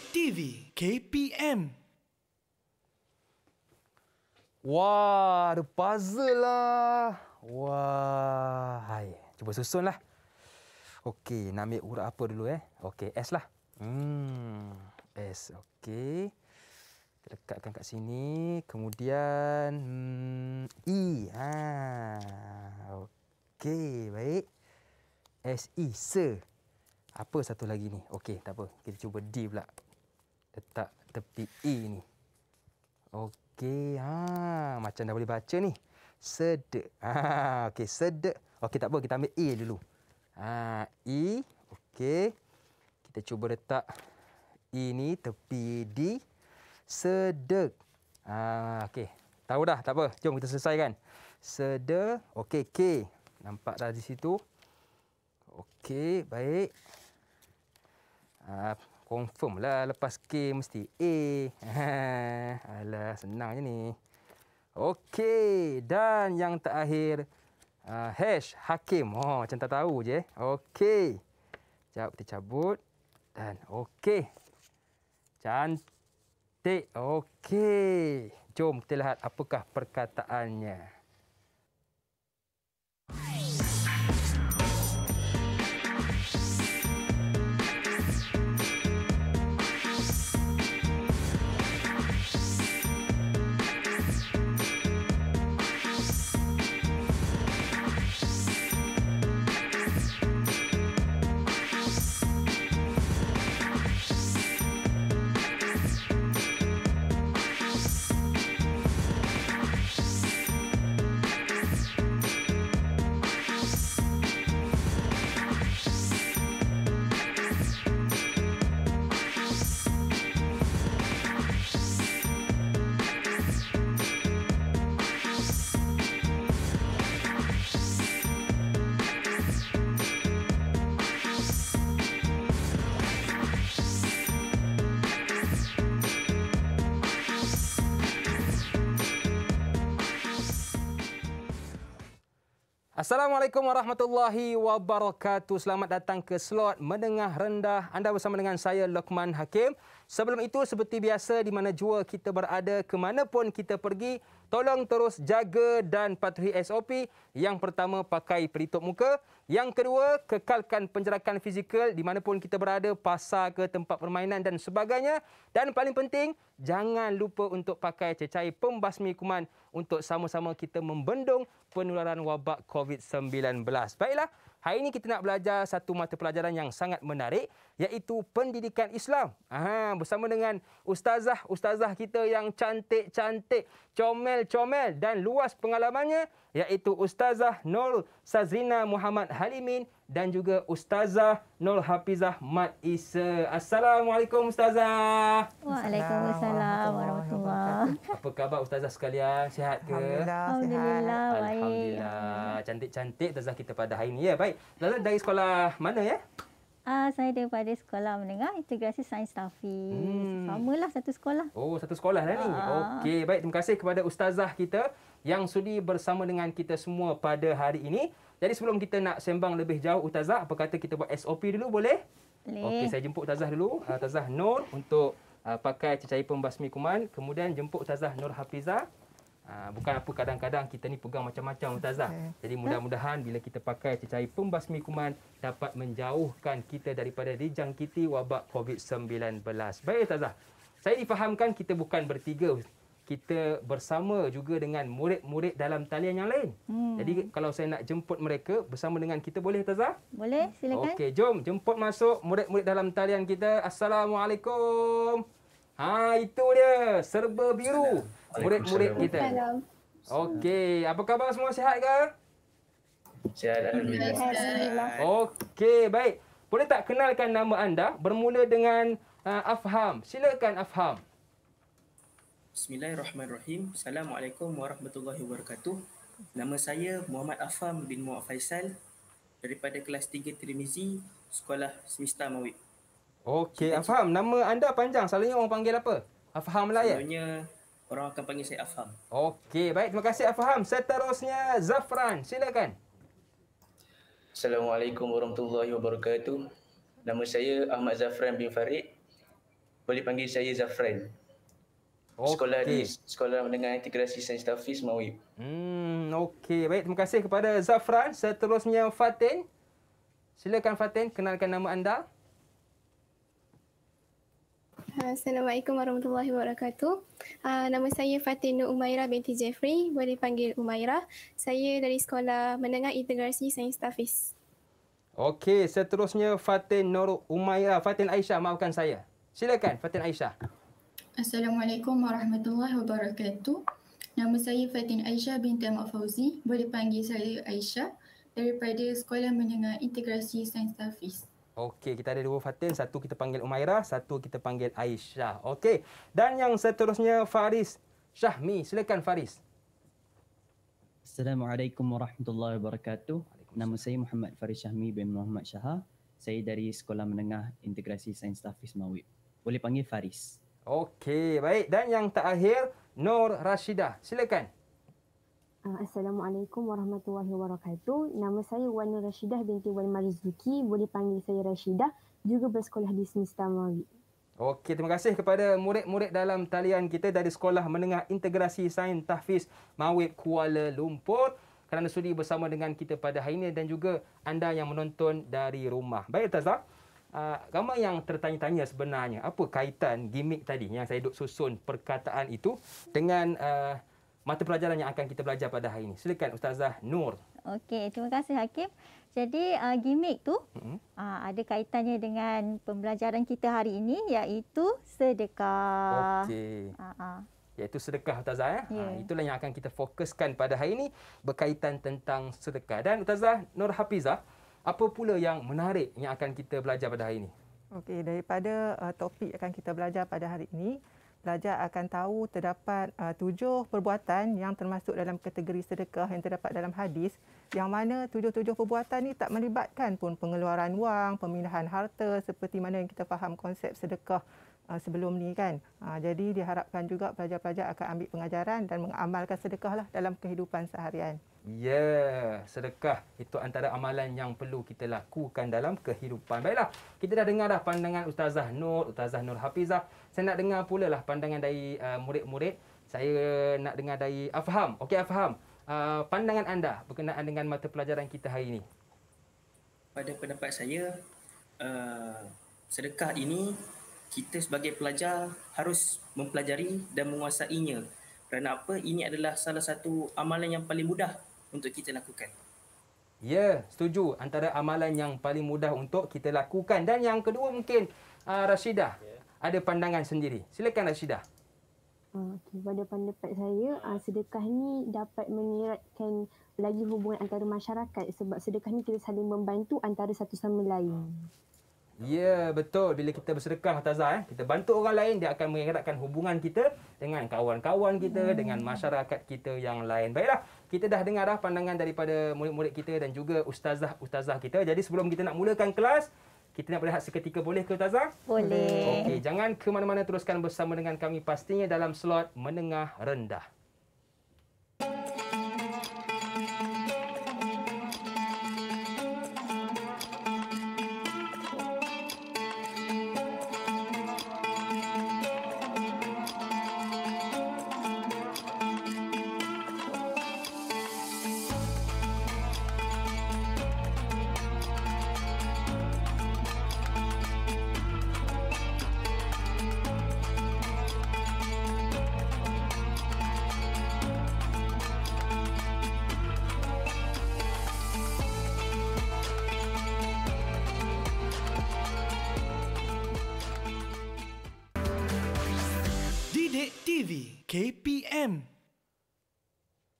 TV KPM Wah, ada puzzle lah. Wah, hai. Cuba susun lah. Okey, nak ambil urat apa dulu eh? Okey, S lah. Hmm, S. Okey. Kita lekatkan kat sini. Kemudian, hmm, E. Ha. Okey, baik. S, E, S. E, e, e. Apa satu lagi ni? Okey, tak apa. Kita cuba D pula. Letak tepi E ni. Okey, ha, macam dah boleh baca ni. Sedek. Ha, okey, sedek. Okey, tak apa. Kita ambil E dulu. Ha, E. Okey. Kita cuba letak E ni tepi D. Sedek. Ha, okey. Tahu dah, tak apa. Jom kita selesaikan. Sedek. Okey, K. Nampak dah di situ. Okey, baik. Ah, confirm lah lepas K mesti A. Alah, senang je ni. Okey, dan yang terakhir ah, hash hakim. Oh, macam tak tahu je. Okey. Jawab kita cabut dan okey. Cantik. Okey. Jom kita lihat apakah perkataannya. Assalamualaikum warahmatullahi wabarakatuh. Selamat datang ke slot Menengah Rendah. Anda bersama dengan saya, Lokman Hakim. Sebelum itu, seperti biasa, di mana jua kita berada, ke mana pun kita pergi, tolong terus jaga dan patuhi SOP. Yang pertama, pakai pelitup muka. Yang kedua, kekalkan penjarakan fizikal di mana pun kita berada, pasar ke tempat permainan dan sebagainya. Dan paling penting, jangan lupa untuk pakai cecair pembasmi kuman untuk sama-sama kita membendung penularan wabak COVID-19. Baiklah, Hari ini kita nak belajar satu mata pelajaran yang sangat menarik iaitu pendidikan Islam. Aha, bersama dengan ustazah-ustazah kita yang cantik-cantik, comel-comel dan luas pengalamannya iaitu Ustazah Nur Sazrina Muhammad Halimin dan juga Ustazah Nur Hafizah Mat Isa. Assalamualaikum Ustazah. Waalaikumsalam warahmatullahi Apa khabar Ustazah sekalian? Sihat ke? Alhamdulillah. Alhamdulillah. Alhamdulillah. Cantik-cantik Ustazah kita pada hari ini. Ya, baik. Baik. Lala dari sekolah mana ya? Ah, saya daripada sekolah menengah integrasi sains Tafiz. Hmm. Sama lah satu sekolah. Oh, satu sekolah lah ni. Ah, ah. Okey, baik. Terima kasih kepada ustazah kita yang sudi bersama dengan kita semua pada hari ini. Jadi sebelum kita nak sembang lebih jauh ustazah, apa kata kita buat SOP dulu boleh? Boleh. Okey, saya jemput ustazah dulu. Ah, ustazah Nur untuk uh, pakai cecair pembasmi kuman, kemudian jemput ustazah Nur Hafiza Ah, bukan apa kadang-kadang kita ni pegang macam-macam ustazah. Okay. Jadi mudah-mudahan bila kita pakai cecair pembasmi kuman dapat menjauhkan kita daripada dijangkiti wabak COVID-19. Baik ustazah. Saya difahamkan kita bukan bertiga kita bersama juga dengan murid-murid dalam talian yang lain. Hmm. Jadi kalau saya nak jemput mereka bersama dengan kita boleh Tazah? Boleh, silakan. Okey, jom jemput masuk murid-murid dalam talian kita. Assalamualaikum. Ha, itu dia serba biru. Assalamualaikum murid-murid kita. Okey, apa khabar semua sihat ke? Sihat alhamdulillah. Okey, baik. Boleh tak kenalkan nama anda bermula dengan uh, Afham. Silakan Afham. Bismillahirrahmanirrahim. Assalamualaikum warahmatullahi wabarakatuh. Nama saya Muhammad Afham bin Muhammad Faisal daripada kelas 3 Tirmizi Sekolah Semesta Mawid. Okey, Afham. Nama anda panjang. Selalunya orang panggil apa? Afham lah ya? Selalunya, Orang akan panggil saya Afham. Okey, baik. Terima kasih Afham. Seterusnya, Zafran. Silakan. Assalamualaikum warahmatullahi wabarakatuh. Nama saya Ahmad Zafran bin Farid. Boleh panggil saya Zafran. Okay. Sekolah di Sekolah Menengah Integrasi Sains Tafis Mawib. Hmm, okey. Baik, terima kasih kepada Zafran. Seterusnya Fatin. Silakan Fatin kenalkan nama anda. Assalamualaikum warahmatullahi wabarakatuh. Uh, nama saya Fatinu Nur Umairah binti Jeffrey. Boleh panggil Umairah. Saya dari Sekolah Menengah Integrasi Sains Tafis. Okey, seterusnya Fatin Nur Umairah. Fatin Aisyah, maafkan saya. Silakan, Fatin Aisyah. Assalamualaikum warahmatullahi wabarakatuh. Nama saya Fatin Aisyah binti Ahmad Fauzi. Boleh panggil saya Aisyah daripada Sekolah Menengah Integrasi Sains Tafis. Okey, kita ada dua Fatin. Satu kita panggil Umaira, satu kita panggil Aisyah. Okey, dan yang seterusnya Faris Syahmi. Silakan Faris. Assalamualaikum warahmatullahi wabarakatuh. Nama saya Muhammad Faris Syahmi bin Muhammad Shah. Saya dari Sekolah Menengah Integrasi Sains Tafis Mawib. Boleh panggil Faris. Okey, baik. Dan yang terakhir, Nur Rashidah. Silakan. Ah, Assalamualaikum warahmatullahi wabarakatuh. Nama saya Wan Nur Rashidah binti Wan Marzuki. Boleh panggil saya Rashidah. Juga bersekolah di Semesta Mawi. Okey, terima kasih kepada murid-murid dalam talian kita dari Sekolah Menengah Integrasi Sains Tahfiz Mawib Kuala Lumpur kerana sudi bersama dengan kita pada hari ini dan juga anda yang menonton dari rumah. Baik, Tazah. Uh, ah, ramai yang tertanya-tanya sebenarnya apa kaitan gimmick tadi yang saya duk susun perkataan itu dengan ah, mata pelajaran yang akan kita belajar pada hari ini. Silakan Ustazah Nur. Okey, terima kasih Hakim. Jadi uh, gimmick tu hmm. uh, ada kaitannya dengan pembelajaran kita hari ini iaitu sedekah. Okey. Uh-huh. Iaitu sedekah Ustazah. Ya? Yeah. Ya. Uh, itulah yang akan kita fokuskan pada hari ini berkaitan tentang sedekah. Dan Ustazah Nur Hafizah, apa pula yang menarik yang akan kita belajar pada hari ini? Okey, daripada uh, topik yang akan kita belajar pada hari ini, pelajar akan tahu terdapat uh, tujuh perbuatan yang termasuk dalam kategori sedekah yang terdapat dalam hadis yang mana tujuh-tujuh perbuatan ini tak melibatkan pun pengeluaran wang, pemindahan harta seperti mana yang kita faham konsep sedekah uh, sebelum ni kan. Uh, jadi diharapkan juga pelajar-pelajar akan ambil pengajaran dan mengamalkan sedekahlah dalam kehidupan seharian yeah, sedekah itu antara amalan yang perlu kita lakukan dalam kehidupan. Baiklah, kita dah dengar dah pandangan Ustazah Nur, Ustazah Nur Hafizah. Saya nak dengar pula lah pandangan dari uh, murid-murid. Saya nak dengar dari Afham. Okey, Afham. Uh, pandangan anda berkenaan dengan mata pelajaran kita hari ini? Pada pendapat saya, uh, sedekah ini kita sebagai pelajar harus mempelajari dan menguasainya. Kerana apa? Ini adalah salah satu amalan yang paling mudah untuk kita lakukan. Ya, setuju. Antara amalan yang paling mudah untuk kita lakukan. Dan yang kedua mungkin uh, Rashidah yeah. ada pandangan sendiri. Silakan Rashidah. Ah, okay, pada pendapat saya, uh, sedekah ni dapat menyeratkan lagi hubungan antara masyarakat. Sebab sedekah ni kita saling membantu antara satu sama lain. Ya, betul. Bila kita bersedekah, Tazah, eh, kita bantu orang lain, dia akan mengeratkan hubungan kita dengan kawan-kawan kita, hmm. dengan masyarakat kita yang lain. Baiklah, kita dah dengar dah pandangan daripada murid-murid kita dan juga ustazah-ustazah kita. Jadi sebelum kita nak mulakan kelas, kita nak berehat seketika boleh ke Ustazah? Boleh. Okey, jangan ke mana-mana teruskan bersama dengan kami pastinya dalam slot menengah rendah. KPM.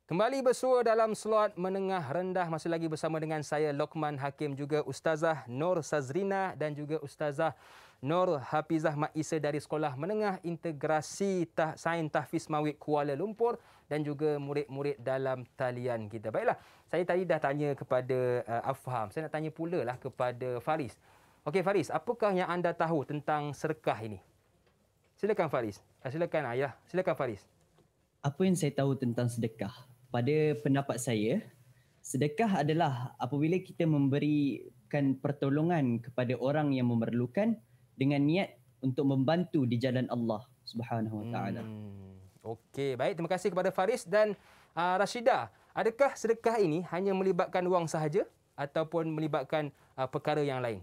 Kembali bersua dalam slot menengah rendah masih lagi bersama dengan saya Lokman Hakim juga Ustazah Nur Sazrina dan juga Ustazah Nur Hafizah Maisa dari Sekolah Menengah Integrasi Tah Sain Tahfiz Mawid Kuala Lumpur dan juga murid-murid dalam talian kita. Baiklah, saya tadi dah tanya kepada uh, Afham. Saya nak tanya pula lah kepada Faris. Okey Faris, apakah yang anda tahu tentang serkah ini? Silakan Faris. Ah, silakan Ayah. Silakan Faris. Apa yang saya tahu tentang sedekah? Pada pendapat saya, sedekah adalah apabila kita memberikan pertolongan kepada orang yang memerlukan dengan niat untuk membantu di jalan Allah Subhanahu Wa Taala. Hmm. Okey, baik. Terima kasih kepada Faris dan uh, Rashida. Adakah sedekah ini hanya melibatkan wang sahaja ataupun melibatkan uh, perkara yang lain?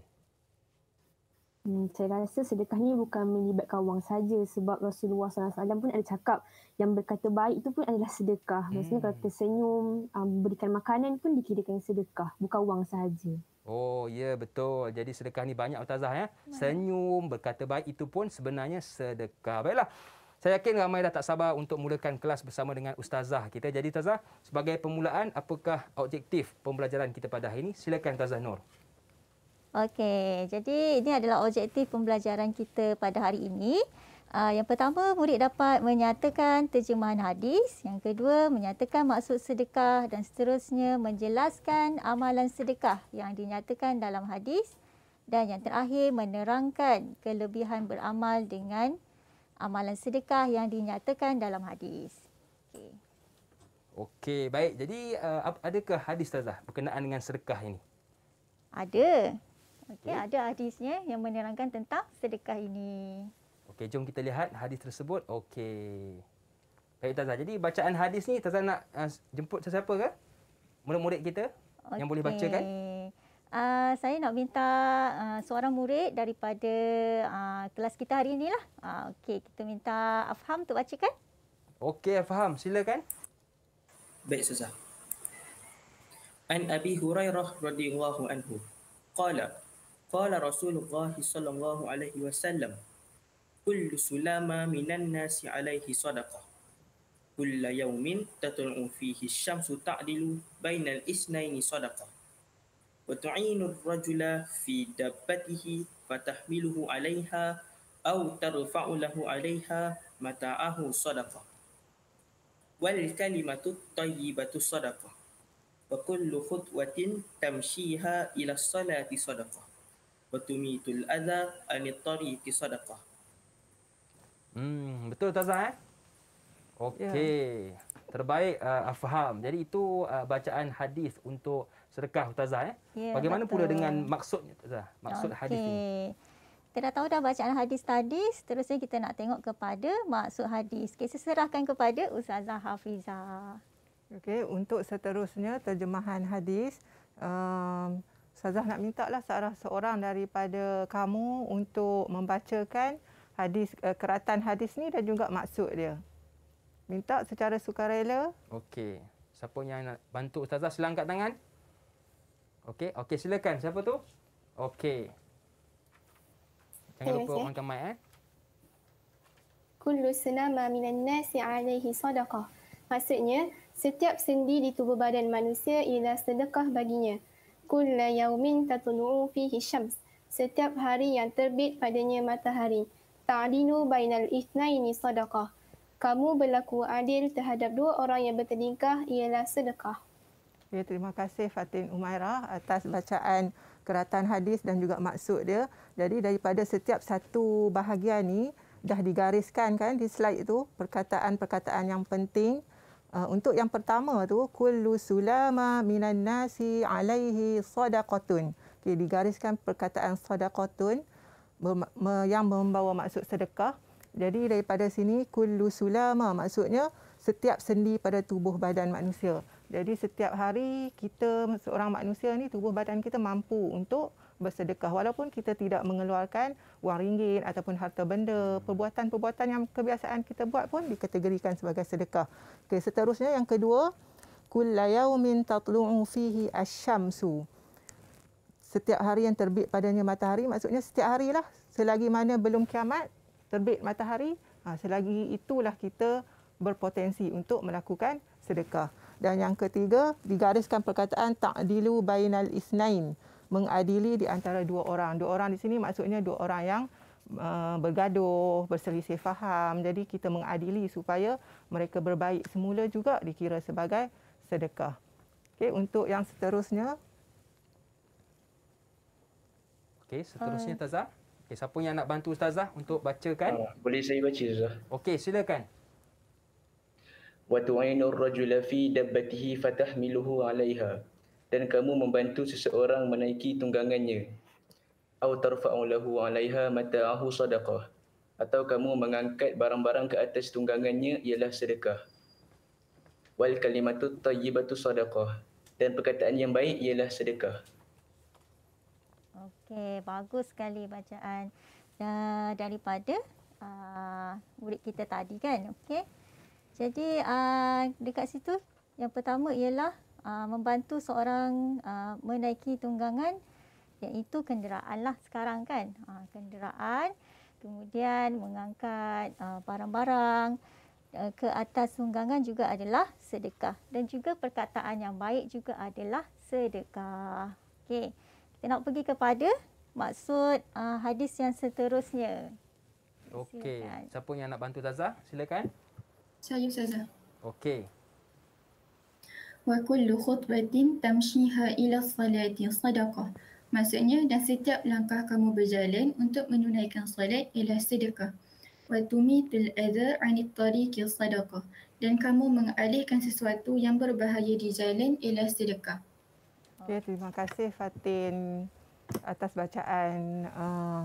Hmm, saya rasa sedekah ni bukan melibatkan wang saja sebab Rasulullah SAW pun ada cakap yang berkata baik itu pun adalah sedekah. Maksudnya hmm. kalau tersenyum, um, berikan makanan pun dikirakan sedekah, bukan wang saja. Oh, ya yeah, betul. Jadi sedekah ni banyak Ustazah ya. Senyum, berkata baik itu pun sebenarnya sedekah. Baiklah. Saya yakin ramai dah tak sabar untuk mulakan kelas bersama dengan Ustazah kita. Jadi Ustazah, sebagai permulaan, apakah objektif pembelajaran kita pada hari ini? Silakan Ustazah Nur. Okey, jadi ini adalah objektif pembelajaran kita pada hari ini. Uh, yang pertama, murid dapat menyatakan terjemahan hadis. Yang kedua, menyatakan maksud sedekah dan seterusnya menjelaskan amalan sedekah yang dinyatakan dalam hadis. Dan yang terakhir, menerangkan kelebihan beramal dengan amalan sedekah yang dinyatakan dalam hadis. Okey, okay, baik. Jadi, uh, adakah hadis, Tazah, berkenaan dengan sedekah ini? Ada. Ada. Okey, ya, okay. ada hadisnya yang menerangkan tentang sedekah ini. Okey, jom kita lihat hadis tersebut. Okey. Baik Tazah. Jadi bacaan hadis ni Tazah nak uh, jemput sesiapa ke? Murid-murid kita okay. yang boleh baca kan? Uh, ah, saya nak minta uh, seorang murid daripada uh, kelas kita hari inilah. Uh, Okey, kita minta Afham untuk bacakan. Okey, Afham. Silakan. Baik, Tazah. An Abi Hurairah radhiyallahu anhu. Qala قال رسول الله صلى الله عليه وسلم كل سلامة من الناس عليه صدقة كل يوم تطلع فيه الشمس تعدل بين الاثنين صدقة وتعين الرجل في دابته فتحمله عليها أو ترفع له عليها متاعه صدقة والكلمة الطيبة صدقة وكل خطوة تمشيها إلى الصلاة صدقة wa adha anittari ti Hmm, betul Tazah eh? Okey. Yeah. Terbaik uh, faham. Jadi itu uh, bacaan hadis untuk sedekah Tazah eh. Yeah, Bagaimana betul. pula dengan maksud Tazah? Maksud okay. hadis ini. Kita dah tahu dah bacaan hadis tadi, seterusnya kita nak tengok kepada maksud hadis. Kita serahkan kepada Ustazah Hafizah. Okey, untuk seterusnya terjemahan hadis, um, Ustazah nak minta lah salah seorang daripada kamu untuk membacakan hadis uh, keratan hadis ni dan juga maksud dia. Minta secara sukarela. Okey. Siapa yang nak bantu Ustazah silang kat tangan? Okey, okey silakan. Siapa tu? Okey. Jangan lupa orang kemai eh. Kullu sanama minan nasi alaihi sadaqah. Maksudnya, setiap sendi di tubuh badan manusia ialah sedekah baginya kulla yaumin tatlu'u fihi syams setiap hari yang terbit padanya matahari ta'dinu bainal ithnaini sadaqah kamu berlaku adil terhadap dua orang yang bertelingkah ialah sedekah Ya, terima kasih Fatin Umairah atas bacaan keratan hadis dan juga maksud dia. Jadi daripada setiap satu bahagian ini dah digariskan kan di slide itu perkataan-perkataan yang penting Uh, untuk yang pertama tu kullu sulama minan nasi alaihi sadaqatun. Okey digariskan perkataan sadaqatun yang membawa maksud sedekah. Jadi daripada sini kullu sulama maksudnya setiap sendi pada tubuh badan manusia. Jadi setiap hari kita seorang manusia ni tubuh badan kita mampu untuk bersedekah walaupun kita tidak mengeluarkan wang ringgit ataupun harta benda perbuatan-perbuatan yang kebiasaan kita buat pun dikategorikan sebagai sedekah. Okey seterusnya yang kedua kullayawmin tatlu'u fihi asyamsu. Setiap hari yang terbit padanya matahari maksudnya setiap harilah selagi mana belum kiamat terbit matahari ha, selagi itulah kita berpotensi untuk melakukan sedekah. Dan yang ketiga digariskan perkataan ta'dilu bainal isnain mengadili di antara dua orang. Dua orang di sini maksudnya dua orang yang uh, bergaduh, berselisih faham. Jadi kita mengadili supaya mereka berbaik semula juga dikira sebagai sedekah. Okey, untuk yang seterusnya. Okey, seterusnya Hai. Tazah. Okey, siapa yang nak bantu Ustazah untuk bacakan? Ah, boleh saya baca Ustazah. Okey, silakan. Wa tu'inu ar-rajula fi dabbatihi fatahmiluhu 'alayha dan kamu membantu seseorang menaiki tunggangannya atau tarfa'u lahu 'alaiha mata'ahu sadaqah atau kamu mengangkat barang-barang ke atas tunggangannya ialah sedekah wal kalimatu tayyibatu sadaqah dan perkataan yang baik ialah sedekah okey bagus sekali bacaan uh, daripada uh, murid kita tadi kan okey jadi uh, dekat situ yang pertama ialah uh, membantu seorang uh, menaiki tunggangan iaitu kenderaan lah sekarang kan. Uh, kenderaan kemudian mengangkat barang-barang uh, ke atas tunggangan juga adalah sedekah. Dan juga perkataan yang baik juga adalah sedekah. Okay, Kita nak pergi kepada maksud uh, hadis yang seterusnya. Okey. Siapa yang nak bantu Zaza? Silakan. Saya Ustazah. Okey. وكل خطبة تمشيها إلى الصلاة صدقة maksudnya dan setiap langkah kamu berjalan untuk menunaikan solat ialah sedekah wa tumitul adzar anit tariqi sadaqah dan kamu mengalihkan sesuatu yang berbahaya di jalan ialah sedekah okay, terima kasih Fatin atas bacaan uh,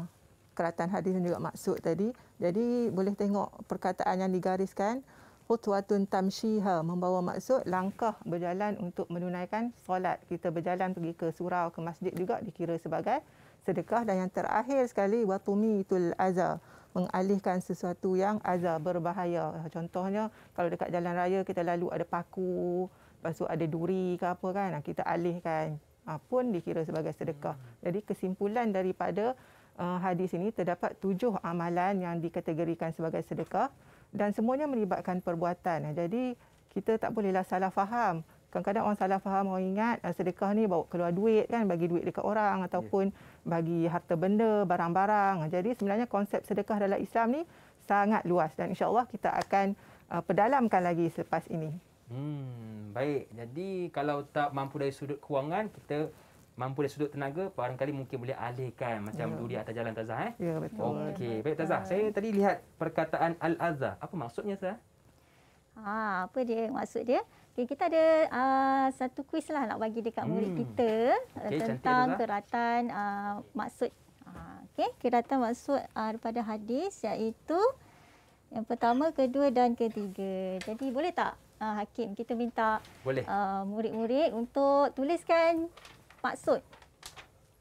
keratan hadis dan juga maksud tadi jadi boleh tengok perkataan yang digariskan khutwatun tamshiha membawa maksud langkah berjalan untuk menunaikan solat kita berjalan pergi ke surau ke masjid juga dikira sebagai sedekah dan yang terakhir sekali watumitul azza mengalihkan sesuatu yang azza berbahaya contohnya kalau dekat jalan raya kita lalu ada paku lepas ada duri ke apa kan kita alihkan ah, pun dikira sebagai sedekah jadi kesimpulan daripada ah, hadis ini terdapat tujuh amalan yang dikategorikan sebagai sedekah dan semuanya melibatkan perbuatan. Jadi kita tak bolehlah salah faham. Kadang-kadang orang salah faham, orang ingat ah, sedekah ni bawa keluar duit kan, bagi duit dekat orang ya. ataupun yeah. bagi harta benda, barang-barang. Jadi sebenarnya konsep sedekah dalam Islam ni sangat luas dan insya-Allah kita akan uh, pedalamkan lagi selepas ini. Hmm, baik. Jadi kalau tak mampu dari sudut kewangan, kita mampu dia sudut tenaga barangkali mungkin boleh alihkan macam ya. duri atas jalan tazah eh. Ya betul. Okey, baik tazah. Saya tadi lihat perkataan al-azah. Apa maksudnya tazah? Ha, apa dia maksud dia? Okay, kita ada uh, satu kuis lah nak bagi dekat murid hmm. kita okay, eh, tentang cantik, keratan uh, maksud. Uh, ah, okay. Keratan maksud uh, daripada hadis iaitu yang pertama, kedua dan ketiga. Jadi boleh tak uh, Hakim kita minta boleh. murid-murid untuk tuliskan maksud.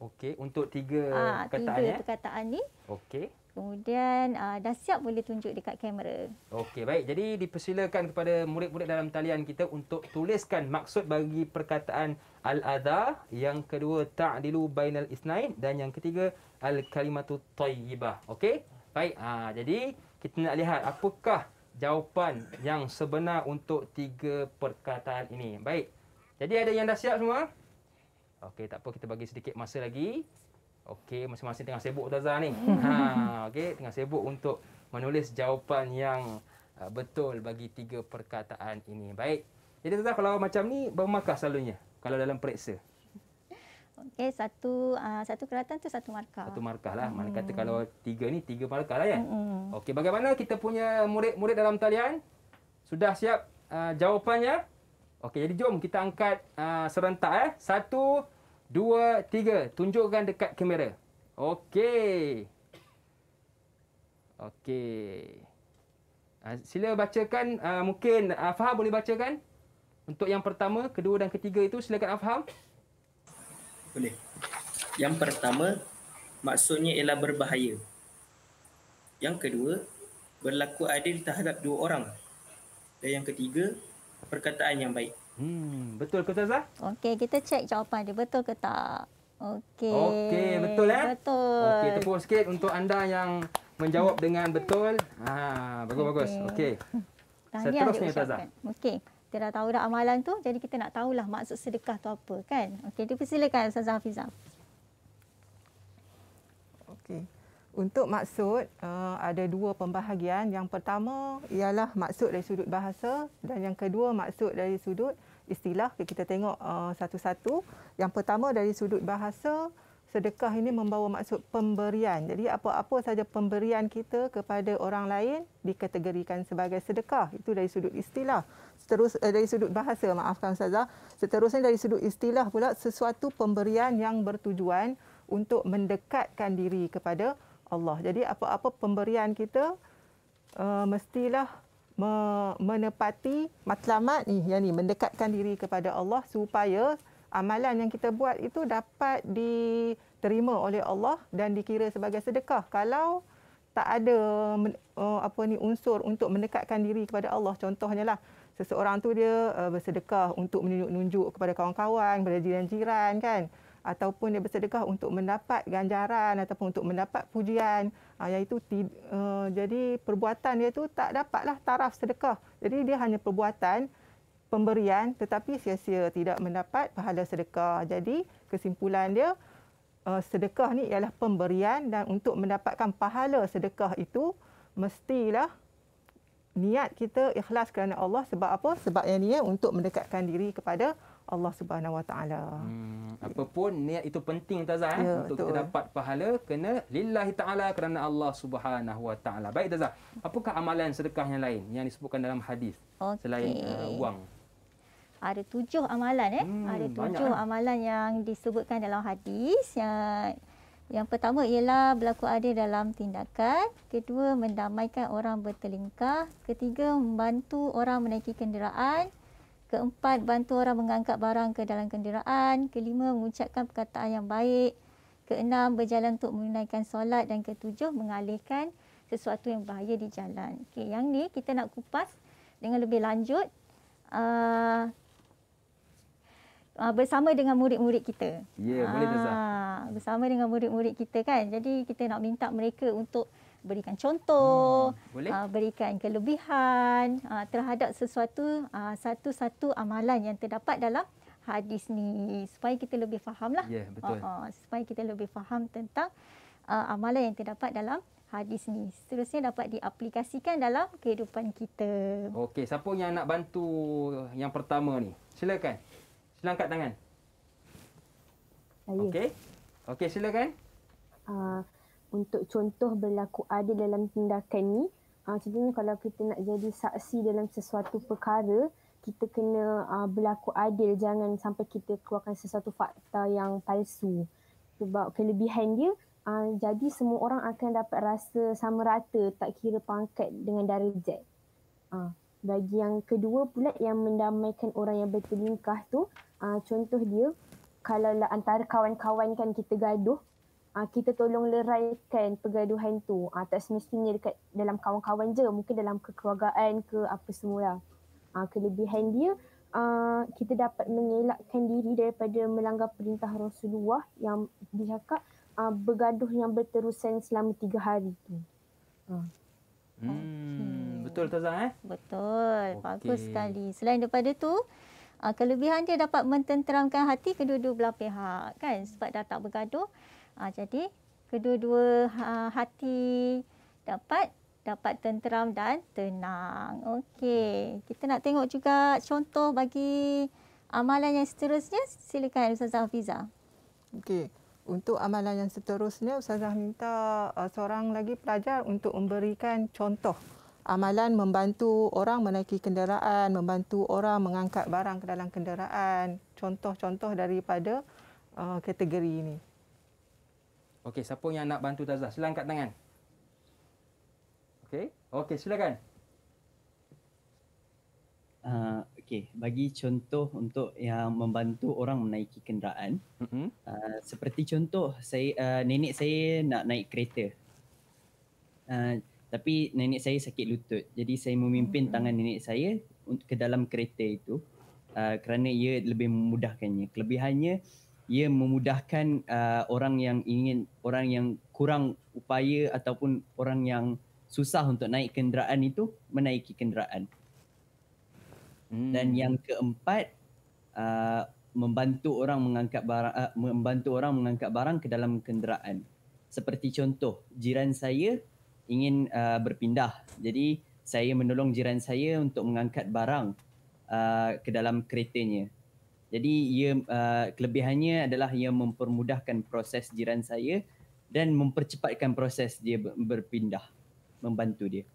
Okey, untuk tiga ha, perkataan. Tiga eh? ya? perkataan ni. Okey. Kemudian uh, dah siap boleh tunjuk dekat kamera. Okey, baik. Jadi dipersilakan kepada murid-murid dalam talian kita untuk tuliskan maksud bagi perkataan al-adha, yang kedua ta'dilu bainal isnain dan yang ketiga al-kalimatu tayyibah. Okey? Baik. Ha, jadi kita nak lihat apakah jawapan yang sebenar untuk tiga perkataan ini. Baik. Jadi ada yang dah siap semua? Okey, tak apa kita bagi sedikit masa lagi. Okey, masing-masing tengah sibuk Ustazah ni. Ha, okey, tengah sibuk untuk menulis jawapan yang uh, betul bagi tiga perkataan ini. Baik. Jadi Ustazah kalau macam ni bermarkah selalunya kalau dalam periksa? Okey, satu uh, satu keratan tu satu markah. Satu markah lah. Mana hmm. kata kalau tiga ni tiga markah lah ya. Hmm. Okey, bagaimana kita punya murid-murid dalam talian? Sudah siap uh, jawapannya? Okey, jadi jom kita angkat uh, serentak eh. Satu, dua, tiga. Tunjukkan dekat kamera. Okey. Okey. Ah, sila bacakan. Ah, mungkin Afham ah, boleh bacakan. Untuk yang pertama, kedua dan ketiga itu silakan Afham. Boleh. Yang pertama, maksudnya ialah berbahaya. Yang kedua, berlaku adil terhadap dua orang. Dan yang ketiga, perkataan yang baik. Hmm, betul ke Ustazah? Okey, kita cek jawapan dia betul ke tak. Okey. Okey, betul eh? Betul. Okey, tepuk sikit untuk anda yang menjawab dengan betul. Ah, ha, bagus-bagus. Okey. Bagus. Okay. Seterusnya Ustazah. Okey. Kita dah tahu dah amalan tu, jadi kita nak tahulah maksud sedekah tu apa kan? Okey, dipersilakan Ustazah Hafizah. Okey. Untuk maksud, uh, ada dua pembahagian. Yang pertama ialah maksud dari sudut bahasa dan yang kedua maksud dari sudut istilah. Kita tengok uh, satu-satu. Yang pertama dari sudut bahasa, sedekah ini membawa maksud pemberian. Jadi apa-apa saja pemberian kita kepada orang lain dikategorikan sebagai sedekah. Itu dari sudut istilah. Terus eh, dari sudut bahasa, maafkan Ustazah. Seterusnya dari sudut istilah pula, sesuatu pemberian yang bertujuan untuk mendekatkan diri kepada orang Allah. Jadi apa-apa pemberian kita uh, mestilah me- menepati matlamat ni, yang ni mendekatkan diri kepada Allah supaya amalan yang kita buat itu dapat diterima oleh Allah dan dikira sebagai sedekah. Kalau tak ada uh, apa ni unsur untuk mendekatkan diri kepada Allah contohnya lah seseorang tu dia uh, bersedekah untuk menunjuk-nunjuk kepada kawan-kawan, kepada jiran-jiran kan ataupun dia bersedekah untuk mendapat ganjaran ataupun untuk mendapat pujian uh, ah, iaitu ti, uh, jadi perbuatan dia tu tak dapatlah taraf sedekah. Jadi dia hanya perbuatan pemberian tetapi sia-sia tidak mendapat pahala sedekah. Jadi kesimpulan dia uh, sedekah ni ialah pemberian dan untuk mendapatkan pahala sedekah itu mestilah niat kita ikhlas kerana Allah sebab apa? Sebab yang ni untuk mendekatkan diri kepada Allah Subhanahu Wa Taala. Hmm, apa pun niat itu penting Tazah eh, ya, untuk betul. kita dapat pahala kena lillahi taala kerana Allah Subhanahu Wa Taala. Baik Tazah. Apakah amalan sedekah yang lain yang disebutkan dalam hadis okay. selain uh, wang? Ada tujuh amalan eh. Hmm, Ada tujuh banyak, eh? amalan eh? yang disebutkan dalam hadis yang yang pertama ialah berlaku adil dalam tindakan, kedua mendamaikan orang bertelingkah, ketiga membantu orang menaiki kenderaan, Keempat, bantu orang mengangkat barang ke dalam kenderaan. Kelima, mengucapkan perkataan yang baik. Keenam, berjalan untuk menunaikan solat. Dan ketujuh, mengalihkan sesuatu yang bahaya di jalan. Okay, yang ni kita nak kupas dengan lebih lanjut uh, uh, bersama dengan murid-murid kita. Ya, yeah, uh, boleh Tazah. Ah, bersama dengan murid-murid kita kan. Jadi kita nak minta mereka untuk berikan contoh, hmm, boleh. Uh, berikan kelebihan uh, terhadap sesuatu uh, satu-satu amalan yang terdapat dalam hadis ni supaya kita lebih faham lah, yeah, betul. Uh, uh, supaya kita lebih faham tentang uh, amalan yang terdapat dalam hadis ni. Seterusnya dapat diaplikasikan dalam kehidupan kita. Okey, siapa yang nak bantu yang pertama ni? Silakan. Sila angkat tangan. Okey. Okey, silakan. uh, untuk contoh berlaku adil dalam tindakan ni uh, contohnya kalau kita nak jadi saksi dalam sesuatu perkara kita kena uh, berlaku adil jangan sampai kita keluarkan sesuatu fakta yang palsu sebab kelebihan dia uh, jadi semua orang akan dapat rasa sama rata tak kira pangkat dengan darjat uh, bagi yang kedua pula yang mendamaikan orang yang bertelingkah tu uh, contoh dia kalau lah antara kawan-kawan kan kita gaduh uh, kita tolong leraikan pergaduhan tu uh, tak semestinya dekat dalam kawan-kawan je mungkin dalam kekeluargaan ke apa semua uh, ah, kelebihan dia Uh, kita dapat mengelakkan diri daripada melanggar perintah Rasulullah yang dihakak uh, bergaduh yang berterusan selama tiga hari tu. Uh. Hmm, betul tak eh? Betul. Okay. Bagus sekali. Selain daripada tu, kelebihan dia dapat mententeramkan hati kedua-dua belah pihak kan sebab dah tak bergaduh. Ha, jadi kedua-dua ha, hati dapat dapat tenteram dan tenang. Okey, kita nak tengok juga contoh bagi amalan yang seterusnya. Silakan Ustazah Hafiza. Okey, untuk amalan yang seterusnya Ustazah minta uh, seorang lagi pelajar untuk memberikan contoh amalan membantu orang menaiki kenderaan, membantu orang mengangkat barang ke dalam kenderaan. Contoh-contoh daripada uh, kategori ini. Okey, siapa yang nak bantu Tazah? Sila angkat tangan. Okey. Okay, silakan. Uh, Okey, bagi contoh untuk yang membantu orang menaiki kenderaan. Uh, seperti contoh, saya uh, nenek saya nak naik kereta. Uh, tapi nenek saya sakit lutut. Jadi saya memimpin mm-hmm. tangan nenek saya ke dalam kereta itu. Uh, kerana ia lebih memudahkannya. Kelebihannya, ia memudahkan uh, orang yang ingin orang yang kurang upaya ataupun orang yang susah untuk naik kenderaan itu menaiki kenderaan. Hmm. Dan yang keempat uh, membantu orang mengangkat barang uh, membantu orang mengangkat barang ke dalam kenderaan. Seperti contoh jiran saya ingin uh, berpindah. Jadi saya menolong jiran saya untuk mengangkat barang uh, ke dalam keretanya. Jadi ia uh, kelebihannya adalah ia mempermudahkan proses jiran saya dan mempercepatkan proses dia berpindah membantu dia.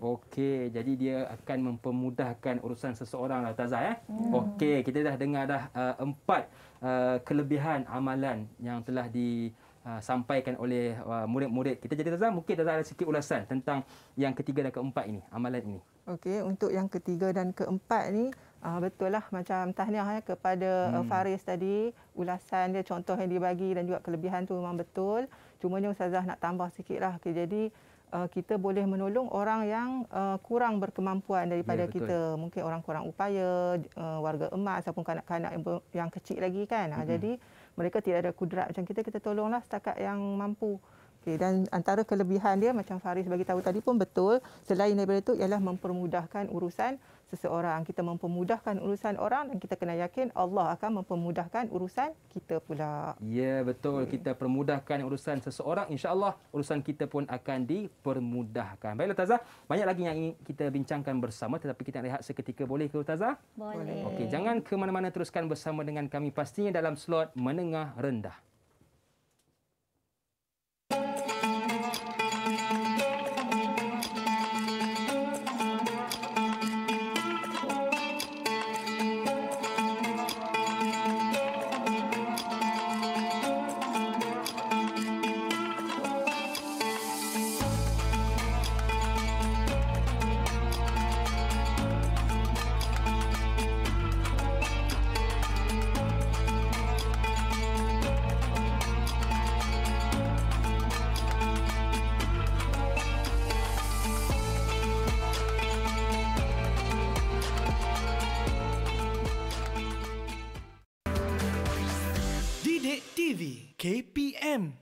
Okey, jadi dia akan mempermudahkan urusan seseorang lah Tazah eh. Hmm. Okey, kita dah dengar dah uh, empat uh, kelebihan amalan yang telah di uh, sampaikan oleh uh, murid-murid kita jadi Tazah mungkin Tazah ada sikit ulasan tentang yang ketiga dan keempat ini amalan ini okey untuk yang ketiga dan keempat ni Uh, betul lah macam tahniah ya, kepada eh, hmm. Faris tadi ulasan dia contoh yang dibagi dan juga kelebihan tu memang betul. Cuma ni ustazah nak tambah sikitlah. Okey jadi uh, kita boleh menolong orang yang uh, kurang berkemampuan daripada yeah, ya, kita. Mungkin orang kurang upaya, uh, warga emas ataupun kanak-kanak yang, yang kecil lagi kan. Ah, hmm. jadi mereka tidak ada kudrat macam kita kita tolonglah setakat yang mampu. Okay, dan antara kelebihan dia macam Faris bagi tahu tadi pun betul selain daripada itu ialah mempermudahkan urusan seseorang kita mempermudahkan urusan orang dan kita kena yakin Allah akan mempermudahkan urusan kita pula. Ya betul okay. kita permudahkan urusan seseorang insya-Allah urusan kita pun akan dipermudahkan. Baiklah Tazah, banyak lagi yang kita bincangkan bersama tetapi kita lihat seketika boleh ke Tazah? Boleh. Okay jangan ke mana-mana teruskan bersama dengan kami pastinya dalam slot menengah rendah. TV KPM.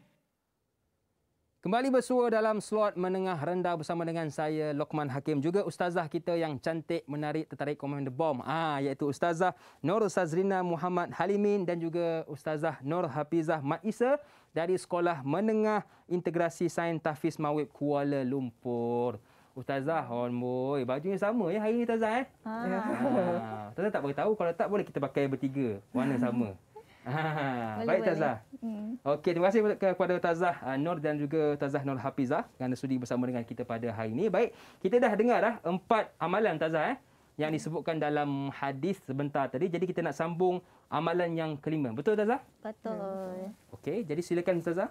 Kembali bersua dalam slot menengah rendah bersama dengan saya Lokman Hakim juga ustazah kita yang cantik menarik tertarik komen the bomb ah iaitu ustazah Nur Sazrina Muhammad Halimin dan juga ustazah Nur Hafizah Mat Isa dari Sekolah Menengah Integrasi Sains Tafiz Mawib Kuala Lumpur. Ustazah, oh boy, bajunya sama ya hari ini Ustazah eh? Ah. Ha. Ustazah tak boleh tahu kalau tak boleh kita pakai bertiga. Warna sama. Boleh, ah, Baik Tazah. Hmm. Okey, terima kasih kepada Tazah ah, Nur dan juga Tazah Nur Hafizah kerana sudi bersama dengan kita pada hari ini. Baik, kita dah dengar dah empat amalan Tazah eh yang hmm. disebutkan dalam hadis sebentar tadi. Jadi kita nak sambung amalan yang kelima. Betul Tazah? Betul. Hmm. Okey, jadi silakan Tazah.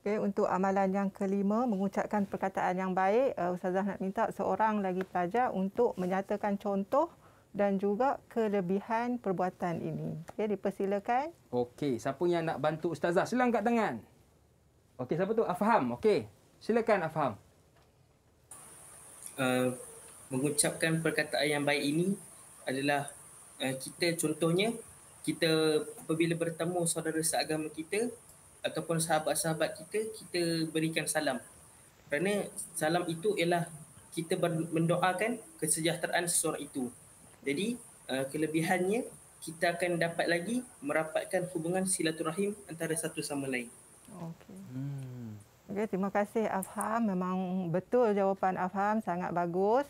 Okay, untuk amalan yang kelima, mengucapkan perkataan yang baik, uh, Ustazah nak minta seorang lagi pelajar untuk menyatakan contoh dan juga kelebihan perbuatan ini. Ya, dipersilakan. Okey, siapa yang nak bantu ustazah? Sila angkat tangan. Okey, siapa tu? Afham. Okey. Silakan Afham. Uh, mengucapkan perkataan yang baik ini adalah uh, kita contohnya kita apabila bertemu saudara seagama kita ataupun sahabat-sahabat kita kita berikan salam kerana salam itu ialah kita mendoakan kesejahteraan seseorang itu jadi uh, kelebihannya kita akan dapat lagi merapatkan hubungan silaturahim antara satu sama lain. Okey. Hmm. Okey, terima kasih Afham. Memang betul jawapan Afham sangat bagus.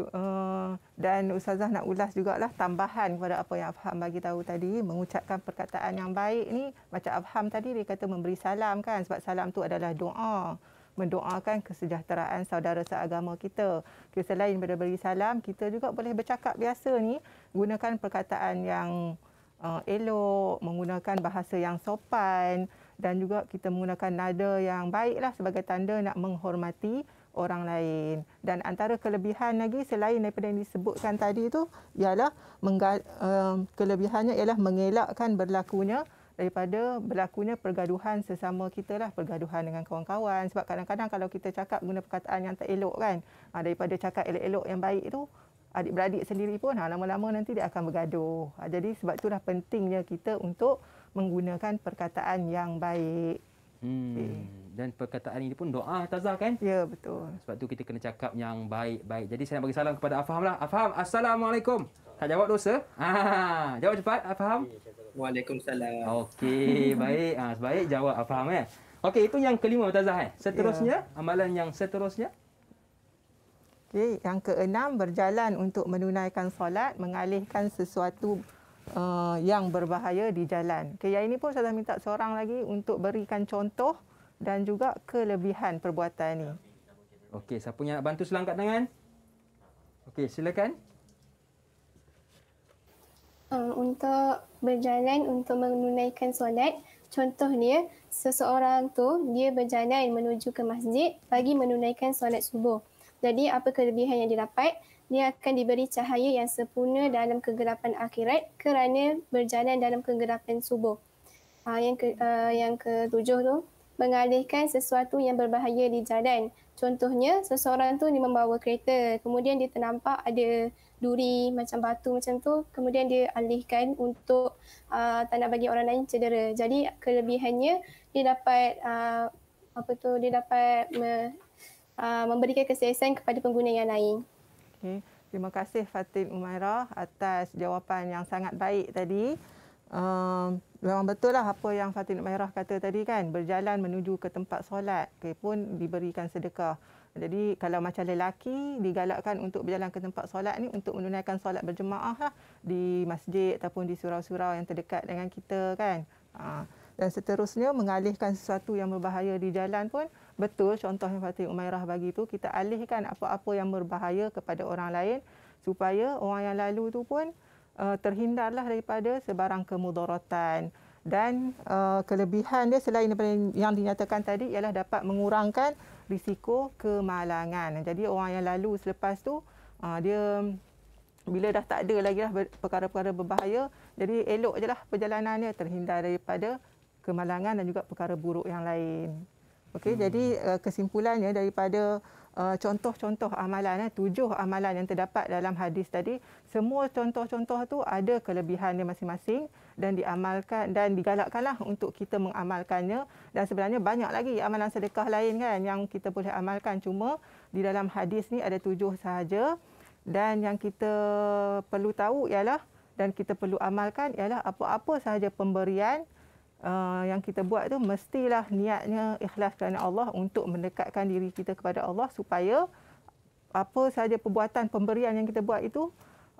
Uh, dan Ustazah nak ulas juga lah tambahan kepada apa yang Afham bagi tahu tadi mengucapkan perkataan yang baik ni macam Afham tadi dia kata memberi salam kan sebab salam tu adalah doa mendoakan kesejahteraan saudara seagama kita. Okay, selain daripada beri salam, kita juga boleh bercakap biasa ni gunakan perkataan yang uh, elok, menggunakan bahasa yang sopan dan juga kita menggunakan nada yang baiklah sebagai tanda nak menghormati orang lain. Dan antara kelebihan lagi selain daripada yang disebutkan tadi itu ialah uh, kelebihannya ialah mengelakkan berlakunya daripada berlakunya pergaduhan sesama kita lah, pergaduhan dengan kawan-kawan. Sebab kadang-kadang kalau kita cakap guna perkataan yang tak elok kan, ha, daripada cakap elok-elok yang baik itu adik-beradik sendiri pun ha, lama-lama nanti dia akan bergaduh. Ha, jadi sebab itulah pentingnya kita untuk menggunakan perkataan yang baik. Hmm. Okay. Dan perkataan ini pun doa Tazah kan? Ya, betul. Sebab tu kita kena cakap yang baik-baik. Jadi saya nak bagi salam kepada Afham lah. Afham, Assalamualaikum. Tak jawab dosa? Ha, jawab cepat, Afham. Okay, Waalaikumsalam. Okey, baik. Ha, baik jawab. Ah, faham ya? Okey, itu yang kelima, Tazah. Eh? Seterusnya, ya. amalan yang seterusnya. Okay, yang keenam, berjalan untuk menunaikan solat, mengalihkan sesuatu uh, yang berbahaya di jalan. Okay, yang ini pun saya dah minta seorang lagi untuk berikan contoh dan juga kelebihan perbuatan ini. Okey, siapa yang nak bantu selangkat tangan? Okey, silakan. Eh, untuk berjalan untuk menunaikan solat. Contoh dia, seseorang tu dia berjalan menuju ke masjid bagi menunaikan solat subuh. Jadi apa kelebihan yang didapat? Dia akan diberi cahaya yang sempurna dalam kegelapan akhirat kerana berjalan dalam kegelapan subuh. Uh, yang ke, uh, yang ketujuh tu, mengalihkan sesuatu yang berbahaya di jalan. Contohnya, seseorang tu dia membawa kereta, kemudian dia ternampak ada duri macam batu macam tu kemudian dia alihkan untuk uh, tak nak bagi orang lain cedera. Jadi kelebihannya dia dapat uh, apa tu dia dapat me, uh, memberikan kesesan kepada pengguna yang lain. Okay. Terima kasih Fatin Umairah atas jawapan yang sangat baik tadi. Um, memang betul lah apa yang Fatin Umairah kata tadi kan, berjalan menuju ke tempat solat okay, pun diberikan sedekah. Jadi kalau macam lelaki digalakkan untuk berjalan ke tempat solat ni untuk menunaikan solat berjemaah lah di masjid ataupun di surau-surau yang terdekat dengan kita kan. Ha. Dan seterusnya mengalihkan sesuatu yang berbahaya di jalan pun betul contohnya Fatih Umairah bagi tu kita alihkan apa-apa yang berbahaya kepada orang lain supaya orang yang lalu tu pun uh, terhindarlah daripada sebarang kemudaratan dan uh, kelebihan dia selain daripada yang dinyatakan tadi ialah dapat mengurangkan risiko kemalangan. Jadi orang yang lalu selepas tu uh, dia bila dah tak ada lagi lah perkara-perkara berbahaya, jadi elok je lah perjalanannya terhindar daripada kemalangan dan juga perkara buruk yang lain. Okay, hmm. jadi uh, kesimpulannya daripada Uh, contoh-contoh amalan, eh, tujuh amalan yang terdapat dalam hadis tadi, semua contoh-contoh tu ada kelebihan dia masing-masing dan diamalkan dan digalakkanlah untuk kita mengamalkannya dan sebenarnya banyak lagi amalan sedekah lain kan yang kita boleh amalkan cuma di dalam hadis ni ada tujuh sahaja dan yang kita perlu tahu ialah dan kita perlu amalkan ialah apa-apa sahaja pemberian Uh, yang kita buat tu mestilah niatnya ikhlas kerana Allah untuk mendekatkan diri kita kepada Allah supaya apa sahaja perbuatan pemberian yang kita buat itu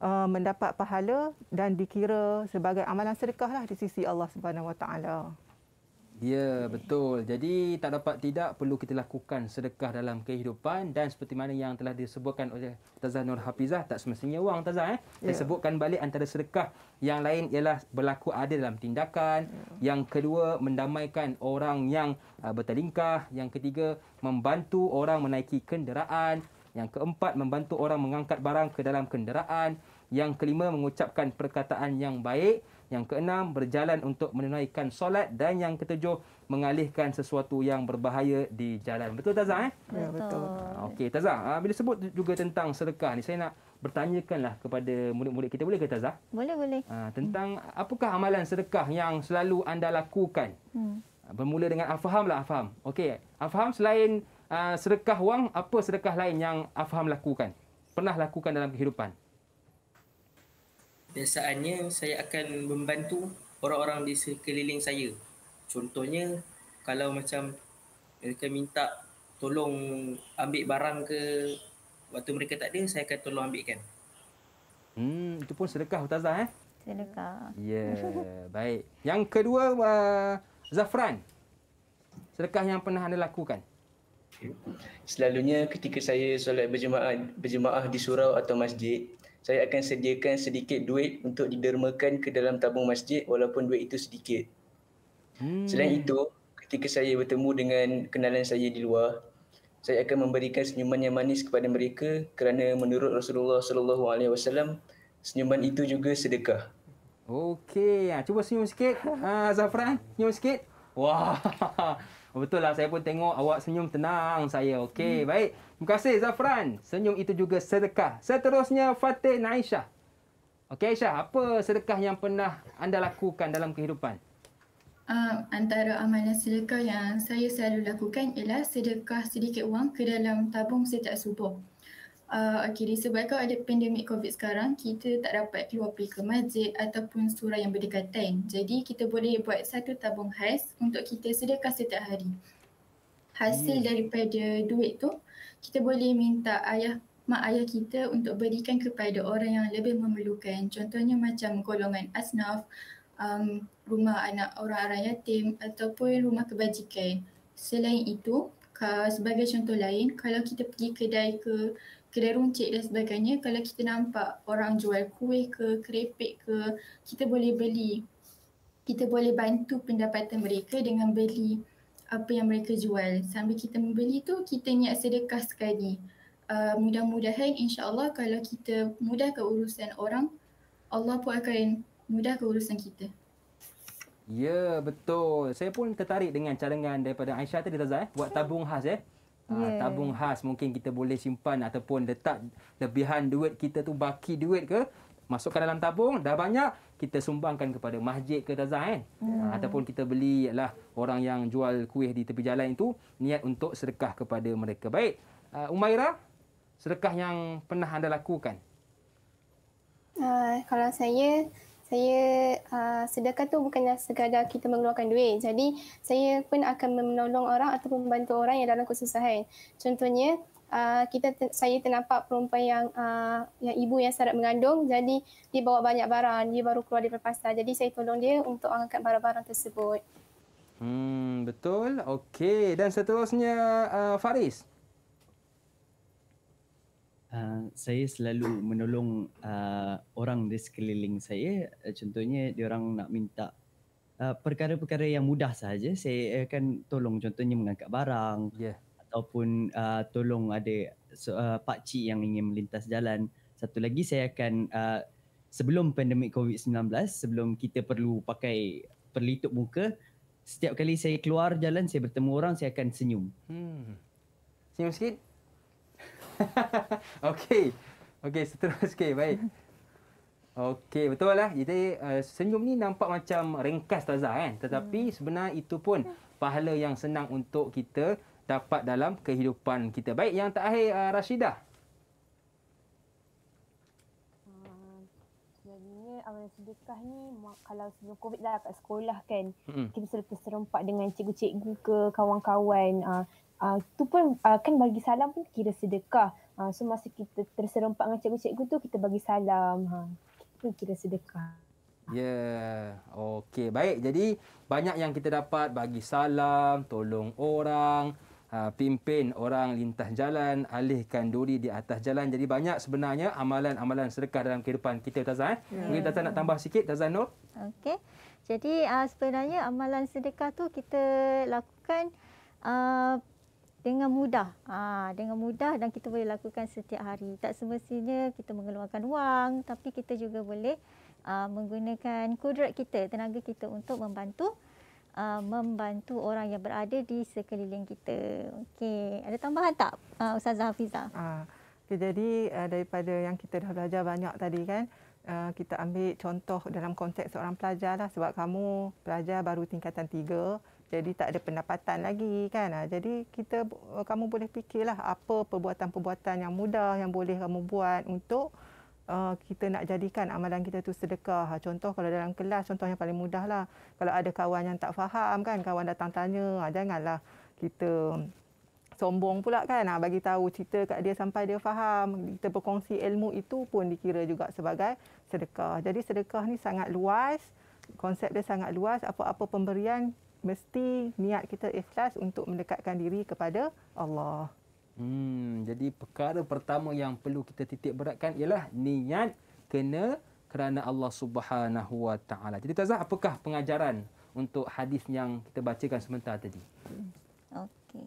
uh, mendapat pahala dan dikira sebagai amalan sedekahlah di sisi Allah Subhanahu Wa Taala. Ya, betul. Jadi tak dapat tidak perlu kita lakukan sedekah dalam kehidupan dan seperti mana yang telah disebutkan oleh Tazah Nur Hafizah, tak semestinya wang Tazah eh. Saya sebutkan balik antara sedekah yang lain ialah berlaku adil dalam tindakan, ya. yang kedua mendamaikan orang yang uh, bertelingkah, yang ketiga membantu orang menaiki kenderaan, yang keempat membantu orang mengangkat barang ke dalam kenderaan, yang kelima mengucapkan perkataan yang baik. Yang keenam berjalan untuk menunaikan solat dan yang ketujuh mengalihkan sesuatu yang berbahaya di jalan. Betul Tazah eh? Ya betul. Okey Tazah, ah, bila sebut juga tentang sedekah ni saya nak bertanyakanlah kepada murid-murid kita boleh ke Tazah? Boleh boleh. Ah, tentang apakah amalan sedekah yang selalu anda lakukan? Hmm. Ah, bermula dengan afham lah afham. Okey, afham selain uh, sedekah wang apa sedekah lain yang afham lakukan? Pernah lakukan dalam kehidupan? biasanya saya akan membantu orang-orang di sekeliling saya. Contohnya kalau macam mereka minta tolong ambil barang ke waktu mereka tak ada saya akan tolong ambilkan. Hmm itu pun sedekah ustazah eh? Sedekah. Ya, yeah, baik. Yang kedua uh, Zafran. Sedekah yang pernah anda lakukan? Selalunya ketika saya solat berjemaah berjemaah di surau atau masjid, saya akan sediakan sedikit duit untuk didermakan ke dalam tabung masjid walaupun duit itu sedikit. Hmm. Selain itu, ketika saya bertemu dengan kenalan saya di luar, saya akan memberikan senyuman yang manis kepada mereka kerana menurut Rasulullah sallallahu alaihi wasallam senyuman itu juga sedekah. Okey, ah, cuba senyum sikit. Ah Zafran, senyum sikit. Wah. Oh, betul lah, saya pun tengok awak senyum tenang saya. Okey, hmm. baik. Terima kasih Zafran. Senyum itu juga sedekah. Seterusnya Fatih Naishah. Okey Aisyah, apa sedekah yang pernah anda lakukan dalam kehidupan? Uh, antara amalan sedekah yang saya selalu lakukan ialah sedekah sedikit wang ke dalam tabung setiap subuh uh, eh, okay, disebabkan ada pandemik COVID sekarang, kita tak dapat keluar pergi ke masjid ataupun surah yang berdekatan. Jadi kita boleh buat satu tabung khas untuk kita sedekah setiap hari. Hasil hmm. daripada duit tu, kita boleh minta ayah mak ayah kita untuk berikan kepada orang yang lebih memerlukan. Contohnya macam golongan asnaf, um, rumah anak orang-orang yatim ataupun rumah kebajikan. Selain itu, sebagai contoh lain, kalau kita pergi kedai ke kedai runcit dan sebagainya kalau kita nampak orang jual kuih ke kerepek ke kita boleh beli kita boleh bantu pendapatan mereka dengan beli apa yang mereka jual sambil kita membeli tu kita niat sedekah sekali uh, mudah-mudahan insyaallah kalau kita mudah ke urusan orang Allah pun akan mudah ke urusan kita Ya betul. Saya pun tertarik dengan cadangan daripada Aisyah tadi Tazah eh buat ya. tabung khas eh. Yeah. Tabung khas mungkin kita boleh simpan ataupun letak lebihan duit kita tu baki duit ke masukkan dalam tabung dah banyak kita sumbangkan kepada masjid ke tazah kan hmm. Ah, ataupun kita beli lah orang yang jual kuih di tepi jalan itu niat untuk sedekah kepada mereka baik uh, ah, Umaira sedekah yang pernah anda lakukan uh, kalau saya saya uh, sedekah tu bukannya sekadar kita mengeluarkan duit. Jadi saya pun akan menolong orang atau membantu orang yang dalam kesusahan. Contohnya uh, kita saya ternampak perempuan yang uh, yang ibu yang sedang mengandung jadi dia bawa banyak barang dia baru keluar dari pasar jadi saya tolong dia untuk angkat barang-barang tersebut. Hmm betul. Okey dan seterusnya uh, Faris. Uh, saya selalu menolong uh, orang di sekeliling saya. Ah, contohnya, orang nak minta uh, perkara-perkara yang mudah saja. Saya akan tolong contohnya mengangkat barang yeah. ataupun uh, tolong ada so, uh, pakcik yang ingin melintas jalan. Satu lagi, saya akan uh, sebelum pandemik COVID-19, sebelum kita perlu pakai perlitup muka, setiap kali saya keluar jalan, saya bertemu orang, saya akan senyum. Hmm. Senyum sikit. okey. Okey, seterusnya sikit. Baik. Okey, betul lah. Jadi, uh, senyum ni nampak macam ringkas tazah kan? Tetapi hmm. sebenarnya itu pun hmm. pahala yang senang untuk kita dapat dalam kehidupan kita. Baik, yang terakhir uh, Rashidah. Hmm, sedekah ni kalau sebelum covid dah kat sekolah kan mm. kita selalu terserempak dengan cikgu-cikgu ke kawan-kawan uh, Uh, tu pun uh, kan bagi salam pun kira sedekah. Uh, so masa kita terserempak dengan cikgu-cikgu tu kita bagi salam. Ha. Itu kira sedekah. Ya. Yeah. Okey. Baik. Jadi banyak yang kita dapat bagi salam, tolong orang, uh, pimpin orang lintas jalan, alihkan duri di atas jalan. Jadi banyak sebenarnya amalan-amalan sedekah dalam kehidupan kita, Tazan. Eh? Yeah. Mungkin Tazan nak tambah sikit, Tazan Nur. Okey. Jadi uh, sebenarnya amalan sedekah tu kita lakukan uh, dengan mudah. Ha, dengan mudah dan kita boleh lakukan setiap hari. Tak semestinya kita mengeluarkan wang tapi kita juga boleh uh, menggunakan kudrat kita, tenaga kita untuk membantu uh, membantu orang yang berada di sekeliling kita. Okey, ada tambahan tak uh, Ustazah Hafizah? Uh, okay, jadi uh, daripada yang kita dah belajar banyak tadi kan, Uh, kita ambil contoh dalam konteks seorang pelajar lah sebab kamu pelajar baru tingkatan tiga jadi tak ada pendapatan lagi kan. Ah, jadi kita eh, kamu boleh fikirlah apa perbuatan-perbuatan yang mudah yang boleh kamu buat untuk uh, kita nak jadikan amalan kita tu sedekah. Ah, contoh kalau dalam kelas contoh yang paling mudahlah. Kalau ada kawan yang tak faham kan, kawan datang tanya, ah, janganlah kita sombong pula kan. Ah bagi tahu cerita kat dia sampai dia faham. Kita berkongsi ilmu itu pun dikira juga sebagai sedekah. Jadi sedekah ni sangat luas. Konsep dia sangat luas. Apa-apa pemberian mesti niat kita ikhlas untuk mendekatkan diri kepada Allah. Hmm, jadi perkara pertama yang perlu kita titik beratkan ialah niat kena kerana Allah Subhanahu Wa Taala. Jadi Tazah, apakah pengajaran untuk hadis yang kita bacakan sebentar tadi? Hmm, okey.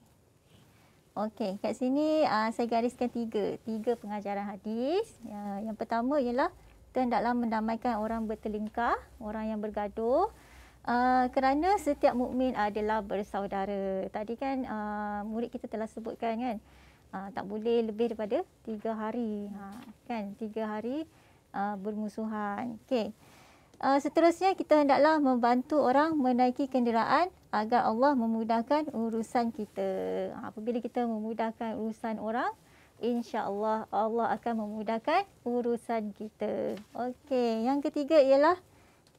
Okey, kat sini uh, saya gariskan tiga, tiga pengajaran hadis. Uh, yang pertama ialah kita hendaklah mendamaikan orang bertelingkah, orang yang bergaduh. Ah, kerana setiap mukmin adalah bersaudara. Tadi kan uh, murid kita telah sebutkan kan uh, tak boleh lebih daripada tiga hari. Ha, kan tiga hari uh, bermusuhan. Okay. Uh, seterusnya kita hendaklah membantu orang menaiki kenderaan agar Allah memudahkan urusan kita. Ha, apabila kita memudahkan urusan orang, insya-Allah Allah akan memudahkan urusan kita. Okay. yang ketiga ialah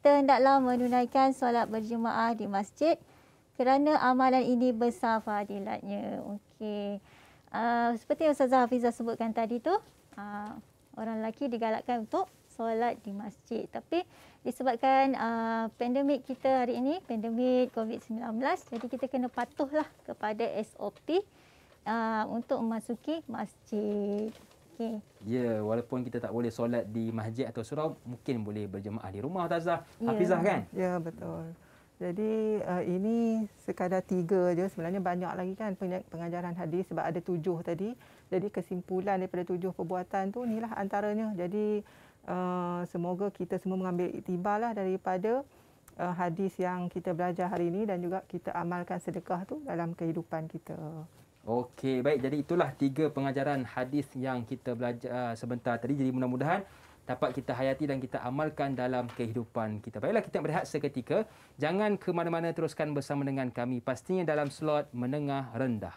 kita hendaklah menunaikan solat berjemaah di masjid kerana amalan ini besar fadilatnya. Okey. Uh, seperti yang Ustazah Hafizah sebutkan tadi tu, uh, orang lelaki digalakkan untuk solat di masjid. Tapi disebabkan uh, pandemik kita hari ini, pandemik COVID-19, jadi kita kena patuhlah kepada SOP uh, untuk memasuki masjid. Okay. Ya, walaupun kita tak boleh solat di masjid atau surau, mungkin boleh berjemaah di rumah Tazah. Ya. Hafizah kan? Ya, betul. Jadi uh, ini sekadar tiga je. Sebenarnya banyak lagi kan pengajaran hadis sebab ada tujuh tadi. Jadi kesimpulan daripada tujuh perbuatan tu inilah antaranya. Jadi uh, semoga kita semua mengambil iktibarlah daripada uh, hadis yang kita belajar hari ini dan juga kita amalkan sedekah tu dalam kehidupan kita. Okey, baik. Jadi itulah tiga pengajaran hadis yang kita belajar uh, sebentar tadi. Jadi mudah-mudahan dapat kita hayati dan kita amalkan dalam kehidupan kita. Baiklah, kita berehat seketika. Jangan ke mana-mana teruskan bersama dengan kami. Pastinya dalam slot menengah rendah.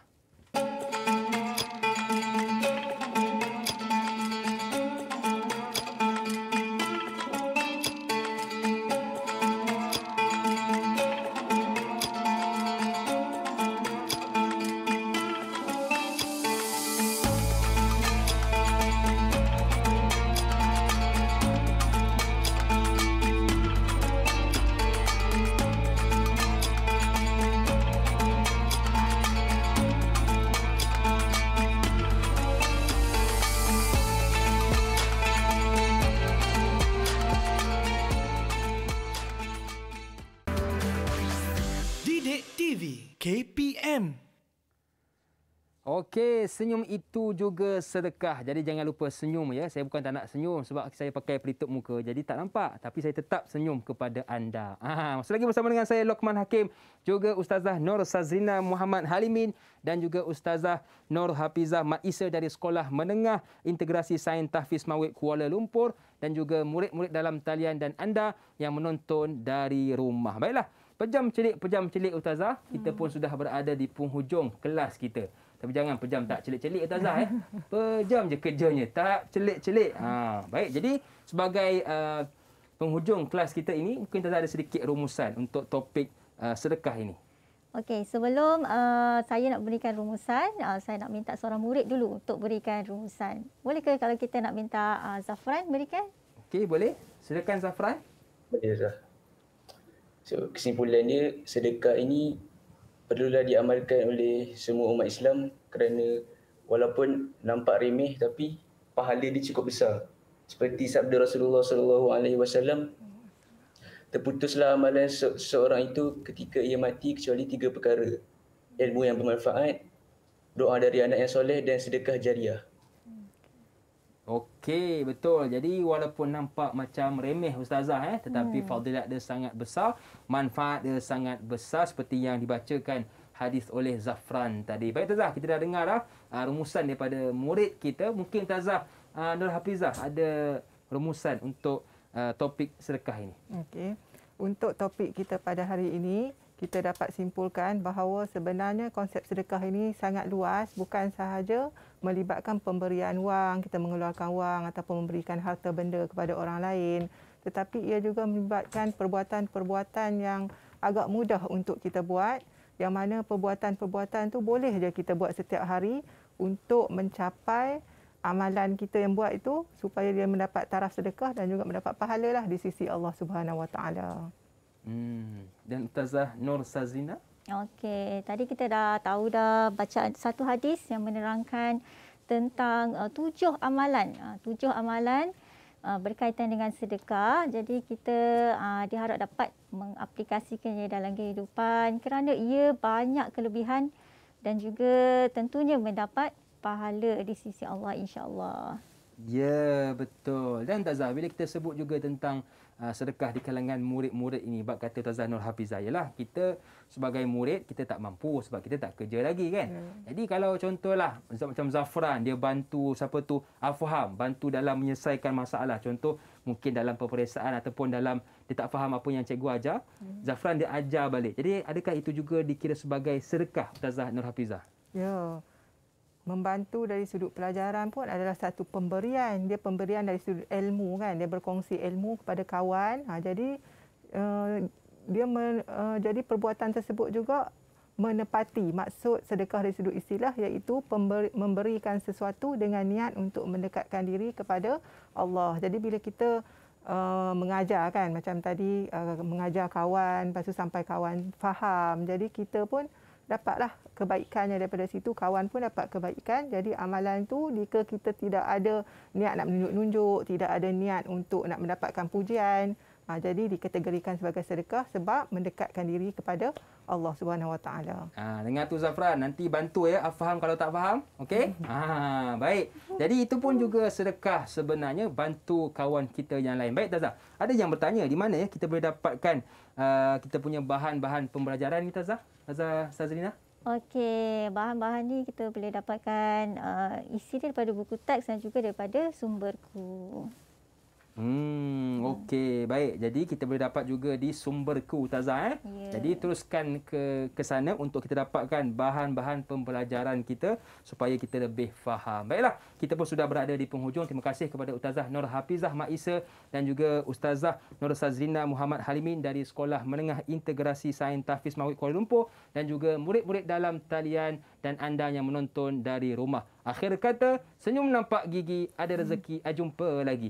juga sedekah. Jadi jangan lupa senyum ya. Saya bukan tak nak senyum sebab saya pakai pelitup muka. Jadi tak nampak. Tapi saya tetap senyum kepada anda. Aha. Masih lagi bersama dengan saya Lokman Hakim. Juga Ustazah Nur Sazrina Muhammad Halimin. Dan juga Ustazah Nur Hafizah Mat dari Sekolah Menengah Integrasi Sains Tahfiz Mawid Kuala Lumpur. Dan juga murid-murid dalam talian dan anda yang menonton dari rumah. Baiklah. Pejam celik, pejam celik Ustazah. Kita pun hmm. sudah berada di penghujung kelas kita. Tapi jangan pejam tak celik-celik tu Azah. Eh. Pejam je kerjanya. Tak celik-celik. Ha, baik. Jadi sebagai uh, penghujung kelas kita ini. Mungkin Tazah ada sedikit rumusan untuk topik uh, sedekah ini. Okey, sebelum uh, saya nak berikan rumusan, uh, saya nak minta seorang murid dulu untuk berikan rumusan. Boleh ke kalau kita nak minta uh, Zafran berikan? Okey, boleh. Silakan Zafran. Boleh, Zafran. So, kesimpulannya, sedekah ini perlulah diamalkan oleh semua umat Islam kerana walaupun nampak remeh tapi pahala dia cukup besar. Seperti sabda Rasulullah sallallahu alaihi wasallam terputuslah amalan se- seorang itu ketika ia mati kecuali tiga perkara. Ilmu yang bermanfaat, doa dari anak yang soleh dan sedekah jariah. Okey, betul. Jadi walaupun nampak macam remeh ustazah eh, tetapi hmm. fadilat dia sangat besar, manfaat dia sangat besar seperti yang dibacakan hadis oleh Zafran tadi. Baik ustazah, kita dah dengar dah uh, rumusan daripada murid kita. Mungkin ustazah uh, ah, Nur Hafizah ada rumusan untuk uh, topik sedekah ini. Okey. Untuk topik kita pada hari ini, kita dapat simpulkan bahawa sebenarnya konsep sedekah ini sangat luas bukan sahaja melibatkan pemberian wang kita mengeluarkan wang ataupun memberikan harta benda kepada orang lain tetapi ia juga melibatkan perbuatan-perbuatan yang agak mudah untuk kita buat yang mana perbuatan-perbuatan tu boleh saja kita buat setiap hari untuk mencapai amalan kita yang buat itu supaya dia mendapat taraf sedekah dan juga mendapat pahala lah di sisi Allah Subhanahu Wa Hmm. Dan Ustazah Nur Sazina. Okey, tadi kita dah tahu dah baca satu hadis yang menerangkan tentang uh, tujuh amalan. Uh, tujuh amalan uh, berkaitan dengan sedekah. Jadi kita uh, diharap dapat mengaplikasikannya dalam kehidupan kerana ia banyak kelebihan dan juga tentunya mendapat pahala di sisi Allah insya-Allah. Ya, betul. Dan Tazah, bila kita sebut juga tentang Uh, sedekah di kalangan murid-murid ini bab kata Tazanul Hafizah ialah kita sebagai murid kita tak mampu sebab kita tak kerja lagi kan hmm. jadi kalau contohlah macam Zafran dia bantu siapa tu Afham bantu dalam menyelesaikan masalah contoh mungkin dalam peperiksaan ataupun dalam dia tak faham apa yang cikgu ajar hmm. Zafran dia ajar balik jadi adakah itu juga dikira sebagai sedekah Tazanul Hafizah ya yeah membantu dari sudut pelajaran pun adalah satu pemberian. Dia pemberian dari sudut ilmu kan. Dia berkongsi ilmu kepada kawan. Ha, jadi uh, dia men, uh, eh, jadi perbuatan tersebut juga menepati maksud sedekah dari sudut istilah iaitu pemberi, memberikan sesuatu dengan niat untuk mendekatkan diri kepada Allah. Jadi bila kita Uh, mengajar kan macam tadi uh, mengajar kawan lepas sampai kawan faham jadi kita pun dapatlah kebaikannya daripada situ kawan pun dapat kebaikan jadi amalan tu jika kita tidak ada niat nak menunjuk-nunjuk tidak ada niat untuk nak mendapatkan pujian ha, jadi dikategorikan sebagai sedekah sebab mendekatkan diri kepada Allah Subhanahu Wa Taala. Ha, dengar tu Zafran nanti bantu ya faham kalau tak faham okey ha, baik jadi itu pun juga sedekah sebenarnya bantu kawan kita yang lain baik Tazah ada yang bertanya di mana ya kita boleh dapatkan uh, kita punya bahan-bahan pembelajaran ni Tazah Azhar Sazrina. Okey, bahan-bahan ni kita boleh dapatkan uh, isi dia daripada buku teks dan juga daripada sumberku. Hmm, ya. okey. Baik. Jadi kita boleh dapat juga di sumberku Taza eh. Yeah. Jadi teruskan ke ke sana untuk kita dapatkan bahan-bahan pembelajaran kita supaya kita lebih faham. Baiklah, kita pun sudah berada di penghujung. Terima kasih kepada Ustazah Nur Hafizah Maisa dan juga Ustazah Nur Sazrina Muhammad Halimin dari Sekolah Menengah Integrasi Sains Tahfiz Mawid Kuala Lumpur dan juga murid-murid dalam talian dan anda yang menonton dari rumah. Akhir kata, senyum nampak gigi, ada hmm. rezeki, hmm. jumpa lagi.